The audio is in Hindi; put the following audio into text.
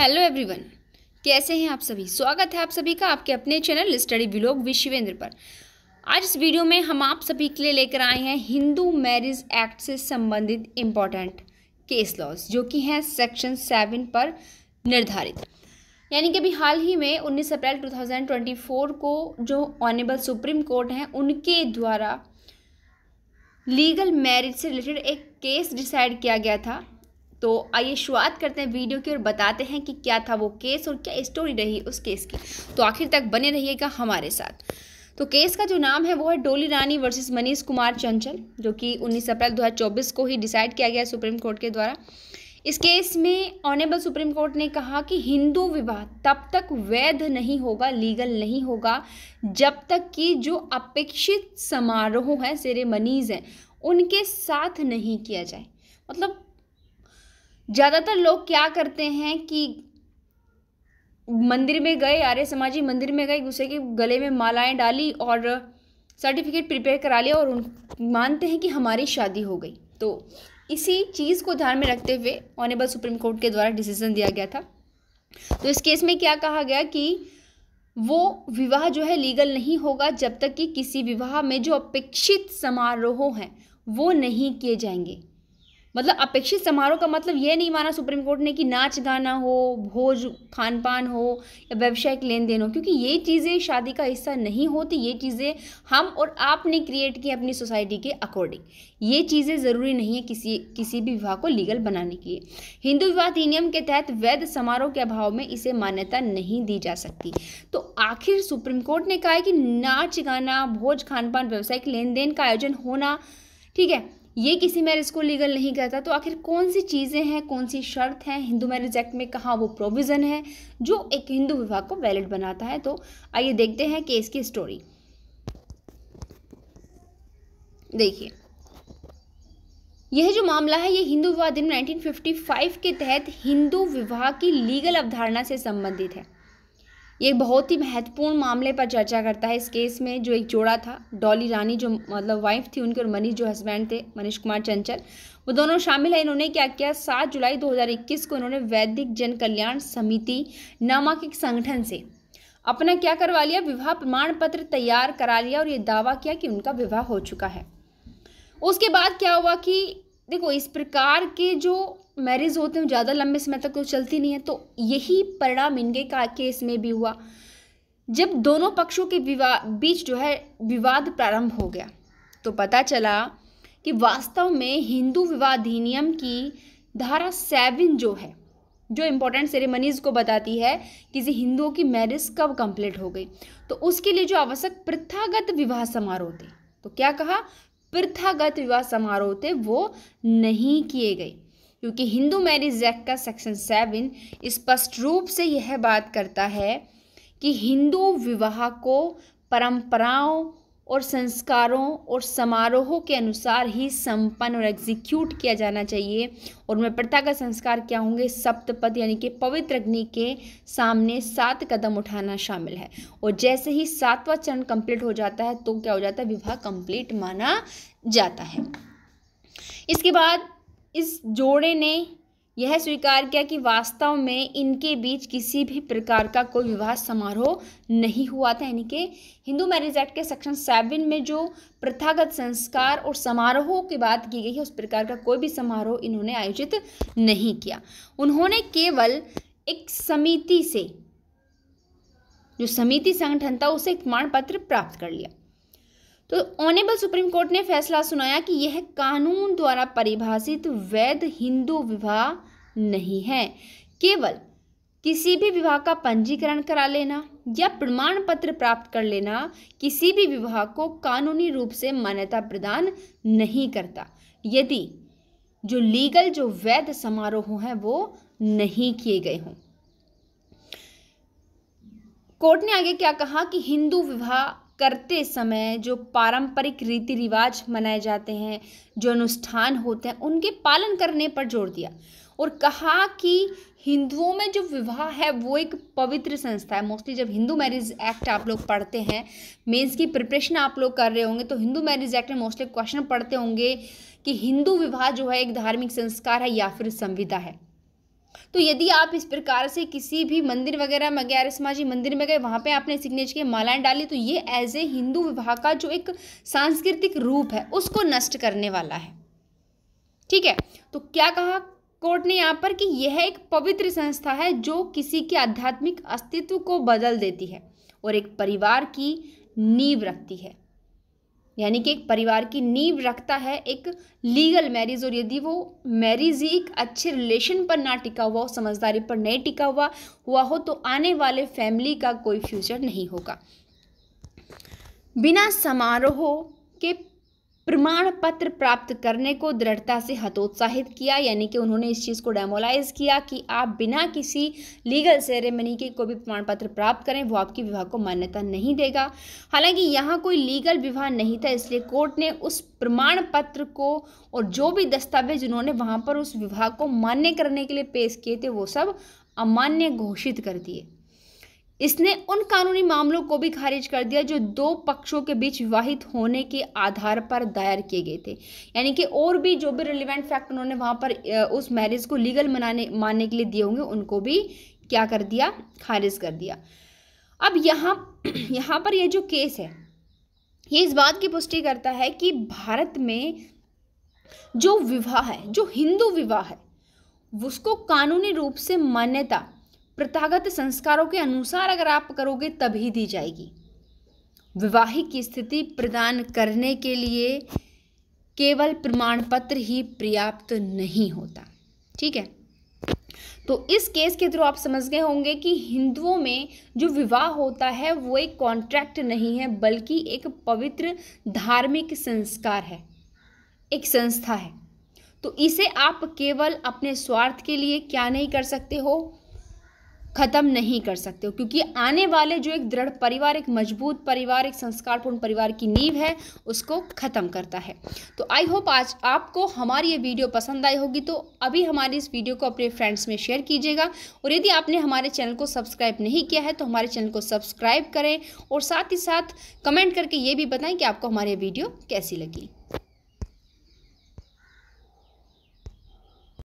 हेलो एवरीवन कैसे हैं आप सभी स्वागत है आप सभी का आपके अपने चैनल स्टडी ब्लॉग विश्वेंद्र पर आज इस वीडियो में हम आप सभी के लिए लेकर आए हैं हिंदू मैरिज एक्ट से संबंधित इम्पॉर्टेंट केस लॉज जो कि हैं सेक्शन सेवन पर निर्धारित यानी कि अभी हाल ही में 19 अप्रैल 2024 को जो ऑनेबल सुप्रीम कोर्ट हैं उनके द्वारा लीगल मैरिज से रिलेटेड एक केस डिसाइड किया गया था तो आइए शुरुआत करते हैं वीडियो की और बताते हैं कि क्या था वो केस और क्या स्टोरी रही उस केस की तो आखिर तक बने रहिएगा हमारे साथ तो केस का जो नाम है वो है डोली रानी वर्सेस मनीष कुमार चंचल जो कि 19 अप्रैल 2024 को ही डिसाइड किया गया सुप्रीम कोर्ट के द्वारा इस केस में ऑनेबल सुप्रीम कोर्ट ने कहा कि हिंदू विवाह तब तक वैध नहीं होगा लीगल नहीं होगा जब तक कि जो अपेक्षित समारोह हैं सेरेमनीज़ हैं उनके साथ नहीं किया जाए मतलब ज़्यादातर लोग क्या करते हैं कि मंदिर में गए आर्य समाजी मंदिर में गए दूसरे के गले में मालाएं डाली और सर्टिफिकेट प्रिपेयर करा लिया और उन मानते हैं कि हमारी शादी हो गई तो इसी चीज़ को ध्यान में रखते हुए ऑनेबल सुप्रीम कोर्ट के द्वारा डिसीजन दिया गया था तो इस केस में क्या कहा गया कि वो विवाह जो है लीगल नहीं होगा जब तक कि किसी विवाह में जो अपेक्षित समारोह हैं वो नहीं किए जाएंगे मतलब अपेक्षित समारोह का मतलब यह नहीं माना सुप्रीम कोर्ट ने कि नाच गाना हो भोज खान पान हो या व्यावसायिक लेन देन हो क्योंकि ये चीज़ें शादी का हिस्सा नहीं होती ये चीज़ें हम और आपने क्रिएट की अपनी सोसाइटी के अकॉर्डिंग ये चीज़ें ज़रूरी नहीं है किसी किसी भी विवाह को लीगल बनाने के लिए हिंदू विवाह अधिनियम के तहत वैध समारोह के अभाव में इसे मान्यता नहीं दी जा सकती तो आखिर सुप्रीम कोर्ट ने कहा है कि नाच गाना भोज खान पान व्यावसायिक लेन देन का आयोजन होना ठीक है ये किसी मैरिज को लीगल नहीं कहता तो आखिर कौन सी चीज़ें हैं कौन सी शर्त हैं हिंदू मैरिज एक्ट में कहाँ वो प्रोविज़न है जो एक हिंदू विवाह को वैलिड बनाता है तो आइए देखते हैं केस की स्टोरी देखिए यह जो मामला है ये हिंदू विवाह दिन 1955 के तहत हिंदू विवाह की लीगल अवधारणा से संबंधित है ये बहुत ही महत्वपूर्ण मामले पर चर्चा करता है इस केस में जो एक जोड़ा था डॉली रानी जो मतलब वाइफ थी उनके और मनीष जो हस्बैंड थे मनीष कुमार चंचल वो दोनों शामिल हैं इन्होंने क्या किया सात जुलाई 2021 को इन्होंने वैदिक जन कल्याण समिति नामक एक संगठन से अपना क्या करवा लिया विवाह प्रमाण पत्र तैयार करा लिया और ये दावा किया कि उनका विवाह हो चुका है उसके बाद क्या हुआ कि देखो इस प्रकार के जो मैरिज होते हैं ज़्यादा लंबे समय तक तो चलती नहीं है तो यही परिणाम इनके का केस में भी हुआ जब दोनों पक्षों के बीच जो है विवाद प्रारंभ हो गया तो पता चला कि वास्तव में हिंदू विवाह अधिनियम की धारा सेवन जो है जो इम्पोर्टेंट सेरेमनीज़ को बताती है किसी हिंदुओं की मैरिज कब कंप्लीट हो गई तो उसके लिए जो आवश्यक प्रथागत विवाह समारोह थे तो क्या कहा प्रथागत विवाह समारोह थे वो नहीं किए गए क्योंकि हिंदू मैरिज एक्ट का सेक्शन सेवन स्पष्ट रूप से यह बात करता है कि हिंदू विवाह को परंपराओं और संस्कारों और समारोहों के अनुसार ही संपन्न और एग्जीक्यूट किया जाना चाहिए और मैं प्रथा का संस्कार क्या होंगे सप्तपद यानी कि पवित्र अग्नि के सामने सात कदम उठाना शामिल है और जैसे ही सातवां चरण कंप्लीट हो जाता है तो क्या हो जाता है विवाह कंप्लीट माना जाता है इसके बाद इस जोड़े ने यह स्वीकार किया कि वास्तव में इनके बीच किसी भी प्रकार का कोई विवाह समारोह नहीं हुआ था यानी कि हिंदू मैरिज एक्ट के सेक्शन सेवन में जो प्रथागत संस्कार और समारोहों की बात की गई है उस प्रकार का कोई भी समारोह इन्होंने आयोजित नहीं किया उन्होंने केवल एक समिति से जो समिति संगठन था उसे एक प्रमाण पत्र प्राप्त कर लिया तो ऑनेबल सुप्रीम कोर्ट ने फैसला सुनाया कि यह कानून द्वारा परिभाषित वैध हिंदू विवाह नहीं है केवल किसी भी विवाह का पंजीकरण करा लेना या प्रमाण पत्र प्राप्त कर लेना किसी भी विवाह को कानूनी रूप से मान्यता प्रदान नहीं करता यदि जो लीगल जो वैध समारोह हैं वो नहीं किए गए हों कोर्ट ने आगे क्या कहा कि हिंदू विवाह करते समय जो पारंपरिक रीति रिवाज मनाए जाते हैं जो अनुष्ठान होते हैं उनके पालन करने पर जोर दिया और कहा कि हिंदुओं में जो विवाह है वो एक पवित्र संस्था है मोस्टली जब हिंदू मैरिज एक्ट आप लोग पढ़ते हैं मेंस की प्रिपरेशन आप लोग कर रहे होंगे तो हिंदू मैरिज एक्ट में मोस्टली क्वेश्चन पढ़ते होंगे कि हिंदू विवाह जो है एक धार्मिक संस्कार है या फिर संविदा है तो यदि आप इस प्रकार से किसी भी मंदिर वगैरह में गैर जी मंदिर में गए वहाँ पे आपने सिग्नेचर की मालाएं डाली तो ये एज ए हिंदू विवाह का जो एक सांस्कृतिक रूप है उसको नष्ट करने वाला है ठीक है तो क्या कहा कोर्ट ने यहाँ पर कि यह एक पवित्र संस्था है जो किसी के आध्यात्मिक अस्तित्व को बदल देती है और एक परिवार की नींव रखती है यानी कि एक परिवार की नींव रखता है एक लीगल मैरिज और यदि वो मैरिज ही एक अच्छे रिलेशन पर ना टिका हुआ हो समझदारी पर नहीं टिका हुआ हुआ हो तो आने वाले फैमिली का कोई फ्यूचर नहीं होगा बिना समारोह के प्रमाण पत्र प्राप्त करने को दृढ़ता से हतोत्साहित किया यानी कि उन्होंने इस चीज़ को डेमोलाइज किया कि आप बिना किसी लीगल सेरेमनी के कोई भी प्रमाण पत्र प्राप्त करें वो आपकी विवाह को मान्यता नहीं देगा हालांकि यहाँ कोई लीगल विवाह नहीं था इसलिए कोर्ट ने उस प्रमाण पत्र को और जो भी दस्तावेज उन्होंने वहाँ पर उस विवाह को मान्य करने के लिए पेश किए थे वो सब अमान्य घोषित कर दिए इसने उन कानूनी मामलों को भी खारिज कर दिया जो दो पक्षों के बीच विवाहित होने के आधार पर दायर किए गए थे यानी कि और भी जो भी रिलेवेंट फैक्ट उन्होंने वहाँ पर उस मैरिज को लीगल मनाने मानने के लिए दिए होंगे उनको भी क्या कर दिया खारिज कर दिया अब यहाँ यहाँ पर यह जो केस है ये इस बात की पुष्टि करता है कि भारत में जो विवाह है जो हिंदू विवाह है उसको कानूनी रूप से मान्यता प्रथागत संस्कारों के अनुसार अगर आप करोगे तभी दी जाएगी विवाहिक स्थिति प्रदान करने के लिए केवल प्रमाण पत्र ही पर्याप्त नहीं होता ठीक है तो इस केस के थ्रू आप समझ गए होंगे कि हिंदुओं में जो विवाह होता है वो एक कॉन्ट्रैक्ट नहीं है बल्कि एक पवित्र धार्मिक संस्कार है एक संस्था है तो इसे आप केवल अपने स्वार्थ के लिए क्या नहीं कर सकते हो ख़त्म नहीं कर सकते हो क्योंकि आने वाले जो एक दृढ़ परिवार एक मजबूत परिवार एक संस्कारपूर्ण परिवार की नींव है उसको ख़त्म करता है तो आई होप आज आपको हमारी ये वीडियो पसंद आई होगी तो अभी हमारी इस वीडियो को अपने फ्रेंड्स में शेयर कीजिएगा और यदि आपने हमारे चैनल को सब्सक्राइब नहीं किया है तो हमारे चैनल को सब्सक्राइब करें और साथ ही साथ कमेंट करके ये भी बताएं कि आपको हमारी वीडियो कैसी लगी